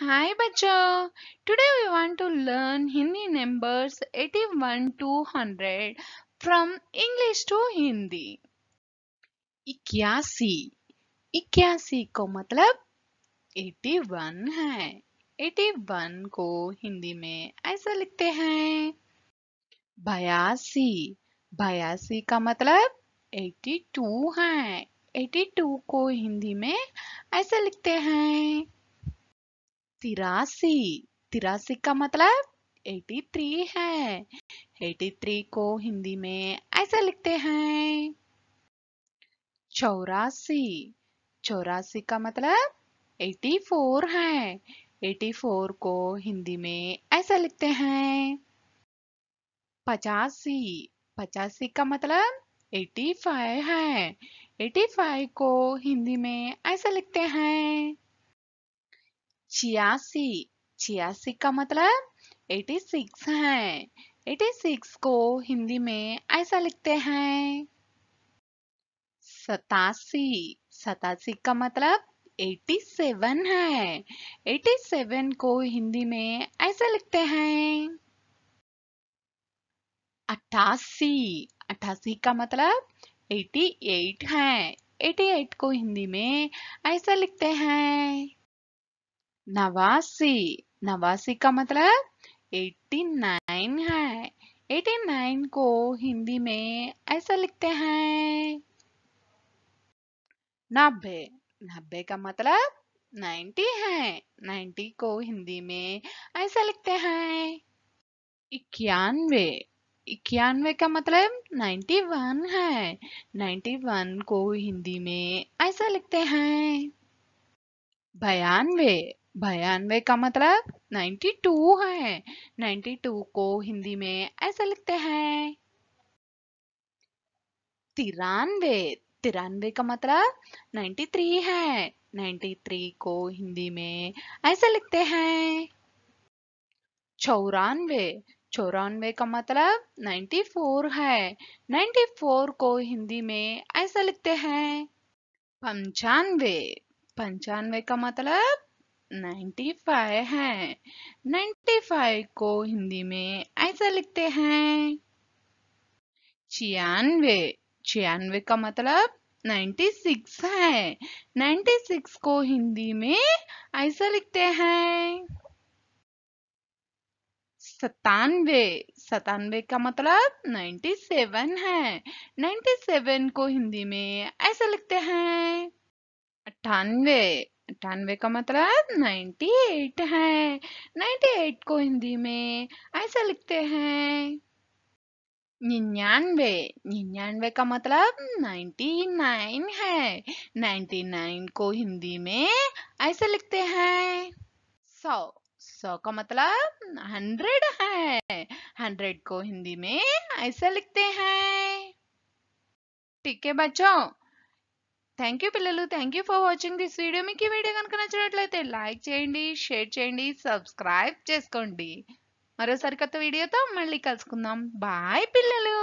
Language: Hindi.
हाय बच्चों today we want to learn Hindi numbers 81 to 100 from English to Hindi इक्यासी इक्यासी को मतलब 81 है 81 को हिंदी में ऐसे लिखते हैं बयासी बयासी का मतलब 82 है 82 को हिंदी में ऐसे लिखते हैं तिरासी तिरासी का मतलब 83 है 83 को हिंदी में ऐसे लिखते हैं चौरासी चौरासी का मतलब 84 है 84 को हिंदी में ऐसे लिखते हैं पचासी पचासी का मतलब 85 है 85 को हिंदी में ऐसे लिखते हैं छियासी छियासी का मतलब 86 है 86 को हिंदी में ऐसा लिखते हैं सतासी सतासी का मतलब 87 है 87 को हिंदी में ऐसा लिखते हैं अट्ठासी अट्ठासी का मतलब 88 है 88 को हिंदी में ऐसा लिखते हैं नवासी नवासी का मतलब 89 है 89 को हिंदी में ऐसा लिखते हैं नब्बे नब्बे का मतलब 90 है 90 को हिंदी में ऐसा लिखते हैं इक्यानवे इक्यानवे का मतलब 91 है 91 को हिंदी में ऐसा लिखते हैं बयानवे बयानवे का मतलब 92 है 92 को हिंदी में ऐसे लिखते हैं तिरानवे तिरानवे का मतलब 93 है 93 को हिंदी में ऐसे लिखते हैं चौरानवे चौरानवे का मतलब 94 है 94 को हिंदी में ऐसे लिखते हैं पंचानवे पंचानवे का मतलब नाइन्टी फाइव है नाइन्टी फाइव को हिंदी में ऐसा लिखते हैं छियानवे छियानवे का मतलब नाइन्टी सिक्स है नाइन्टी सिक्स को हिंदी में ऐसा लिखते हैं सतानवे सतानवे का मतलब नाइन्टी सेवन है नाइन्टी सेवन को हिंदी में ऐसा लिखते हैं अट्ठानवे अट्ठानवे का मतलब 98 है 98 को हिंदी में ऐसे लिखते हैं निन्यानवे निन्यानवे का मतलब नाइन्टी नाइन है नाइन्टी नाइन को हिंदी में ऐसे लिखते हैं सौ सौ का मतलब हंड्रेड है हंड्रेड को हिंदी में ऐसे लिखते हैं ठीक है बच्चों థ్యాంక్ యూ పిల్లలు thank you for watching this video మీకు ఈ వీడియో కనుక నచ్చినట్లయితే లైక్ చేయండి షేర్ చేయండి సబ్స్క్రైబ్ చేసుకోండి మరో కొత్త వీడియోతో మళ్ళీ కలుసుకుందాం బాయ్ పిల్లలు